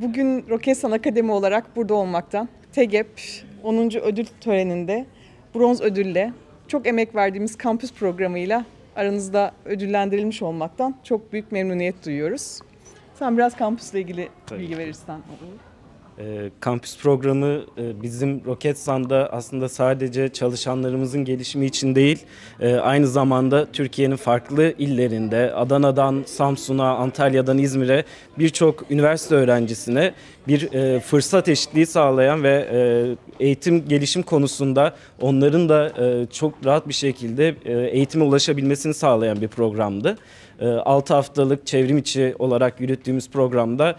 bugün Roketsan Akademi olarak burada olmaktan, TEGEP 10. ödül töreninde bronz ödülle çok emek verdiğimiz kampüs programıyla aranızda ödüllendirilmiş olmaktan çok büyük memnuniyet duyuyoruz. Sen biraz kampüsle ilgili Tabii bilgi verirsen olur. Ee, kampüs programı e, bizim bizim San'da aslında sadece çalışanlarımızın gelişimi için değil, e, aynı zamanda Türkiye'nin farklı illerinde, Adana'dan Samsun'a, Antalya'dan İzmir'e birçok üniversite öğrencisine bir e, fırsat eşitliği sağlayan ve eğitim gelişim konusunda onların da e, çok rahat bir şekilde e, eğitime ulaşabilmesini sağlayan bir programdı. 6 e, haftalık çevrim içi olarak yürüttüğümüz programda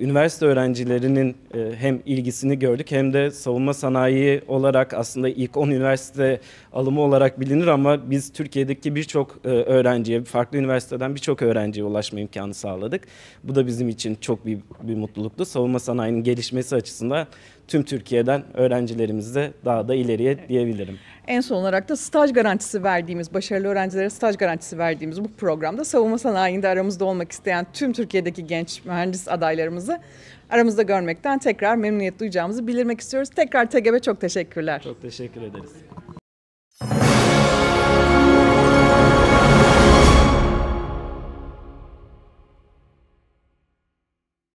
üniversite öğrencilerinin hem ilgisini gördük hem de savunma sanayi olarak aslında ilk 10 üniversite alımı olarak bilinir ama biz Türkiye'deki birçok öğrenciye, farklı üniversiteden birçok öğrenciye ulaşma imkanı sağladık. Bu da bizim için çok bir, bir mutluluktu. Savunma sanayinin gelişmesi açısından tüm Türkiye'den öğrencilerimiz öğrencilerimiz de daha da ileriye evet. diyebilirim. En son olarak da staj garantisi verdiğimiz, başarılı öğrencilere staj garantisi verdiğimiz bu programda savunma sanayinde aramızda olmak isteyen tüm Türkiye'deki genç mühendis adaylarımızı aramızda görmekten tekrar memnuniyet duyacağımızı bildirmek istiyoruz. Tekrar TGB çok teşekkürler. Çok teşekkür ederiz.